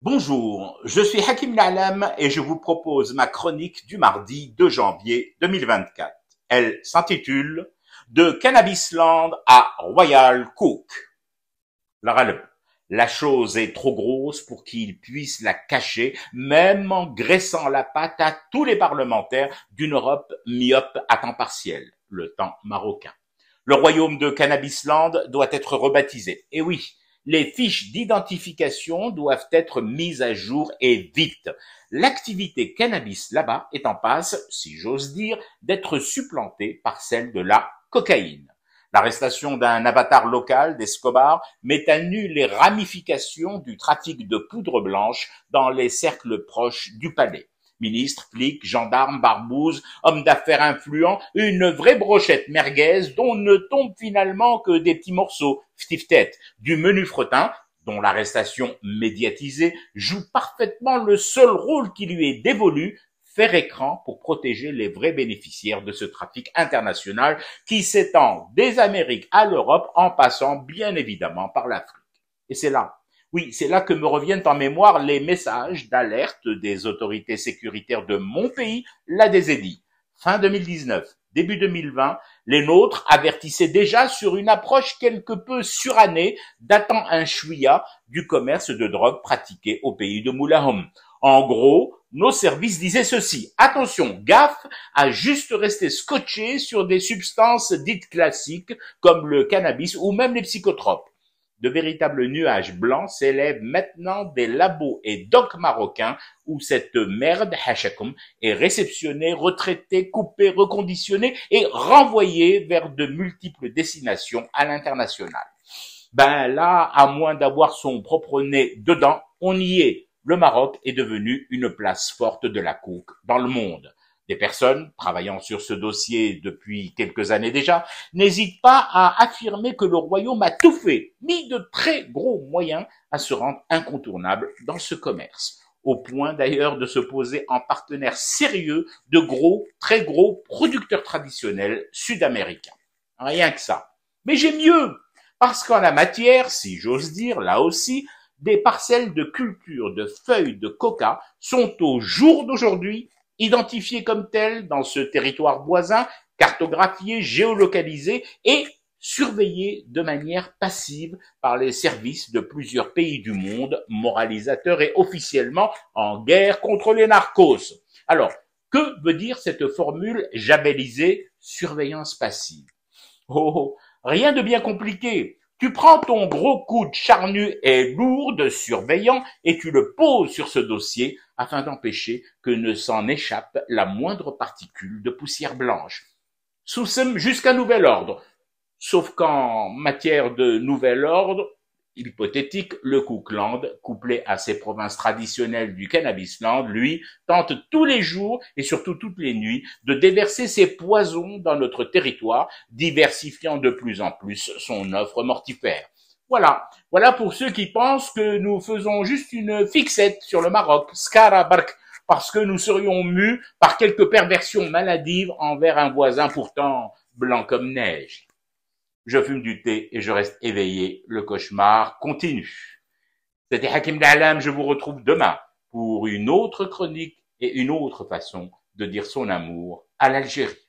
Bonjour, je suis Hakim Lalam et je vous propose ma chronique du mardi 2 janvier 2024. Elle s'intitule De Cannabisland à Royal Cook. la chose est trop grosse pour qu'il puisse la cacher, même en graissant la pâte à tous les parlementaires d'une Europe myope à temps partiel, le temps marocain. Le royaume de Cannabisland doit être rebaptisé. Et oui, les fiches d'identification doivent être mises à jour et vite. L'activité cannabis là-bas est en passe, si j'ose dire, d'être supplantée par celle de la cocaïne. L'arrestation d'un avatar local d'Escobar met à nu les ramifications du trafic de poudre blanche dans les cercles proches du palais ministre flic, gendarme barbouze, homme d'affaires influents, une vraie brochette merguez dont ne tombent finalement que des petits morceaux, ftif-tête, du menu fretin, dont l'arrestation médiatisée joue parfaitement le seul rôle qui lui est dévolu, faire écran pour protéger les vrais bénéficiaires de ce trafic international qui s'étend des Amériques à l'Europe en passant bien évidemment par l'Afrique. Et c'est là oui, c'est là que me reviennent en mémoire les messages d'alerte des autorités sécuritaires de mon pays, la DZD. Fin 2019, début 2020, les nôtres avertissaient déjà sur une approche quelque peu surannée datant un chouïa du commerce de drogue pratiqué au pays de Moulahom. En gros, nos services disaient ceci. Attention, gaffe à juste rester scotché sur des substances dites classiques comme le cannabis ou même les psychotropes. De véritables nuages blancs s'élèvent maintenant des labos et docks marocains où cette merde, hachakum, est réceptionnée, retraitée, coupée, reconditionnée et renvoyée vers de multiples destinations à l'international. Ben là, à moins d'avoir son propre nez dedans, on y est. Le Maroc est devenu une place forte de la coke dans le monde des personnes travaillant sur ce dossier depuis quelques années déjà, n'hésitent pas à affirmer que le royaume a tout fait, mis de très gros moyens à se rendre incontournable dans ce commerce, au point d'ailleurs de se poser en partenaire sérieux de gros, très gros producteurs traditionnels sud-américains. Rien que ça. Mais j'ai mieux, parce qu'en la matière, si j'ose dire, là aussi, des parcelles de culture de feuilles de coca sont au jour d'aujourd'hui identifié comme tel dans ce territoire voisin, cartographié, géolocalisé et surveillé de manière passive par les services de plusieurs pays du monde, moralisateurs et officiellement en guerre contre les narcos. Alors, que veut dire cette formule jabellisée surveillance passive oh, oh, rien de bien compliqué. Tu prends ton gros coude charnu et lourd de surveillant et tu le poses sur ce dossier afin d'empêcher que ne s'en échappe la moindre particule de poussière blanche. Sous jusqu'à nouvel ordre. Sauf qu'en matière de nouvel ordre, hypothétique, le Cookland, couplé à ses provinces traditionnelles du Cannabisland, lui, tente tous les jours et surtout toutes les nuits de déverser ses poisons dans notre territoire, diversifiant de plus en plus son offre mortifère. Voilà. Voilà pour ceux qui pensent que nous faisons juste une fixette sur le Maroc, Skarabark, parce que nous serions mus par quelques perversions maladives envers un voisin pourtant blanc comme neige. Je fume du thé et je reste éveillé. Le cauchemar continue. C'était Hakim Dalam. Je vous retrouve demain pour une autre chronique et une autre façon de dire son amour à l'Algérie.